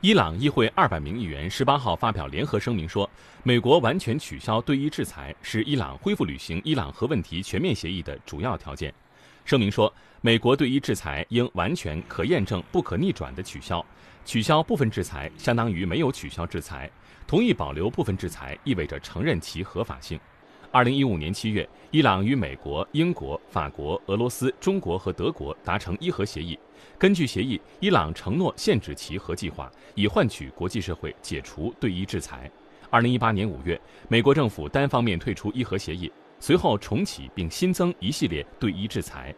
伊朗议会二百名议员十八号发表联合声明说，美国完全取消对伊制裁是伊朗恢复履行伊朗核问题全面协议的主要条件。声明说，美国对伊制裁应完全可验证、不可逆转的取消。取消部分制裁相当于没有取消制裁，同意保留部分制裁意味着承认其合法性。二零一五年七月，伊朗与美国、英国、法国、俄罗斯、中国和德国达成伊核协议。根据协议，伊朗承诺限制其核计划，以换取国际社会解除对伊制裁。二零一八年五月，美国政府单方面退出伊核协议，随后重启并新增一系列对伊制裁。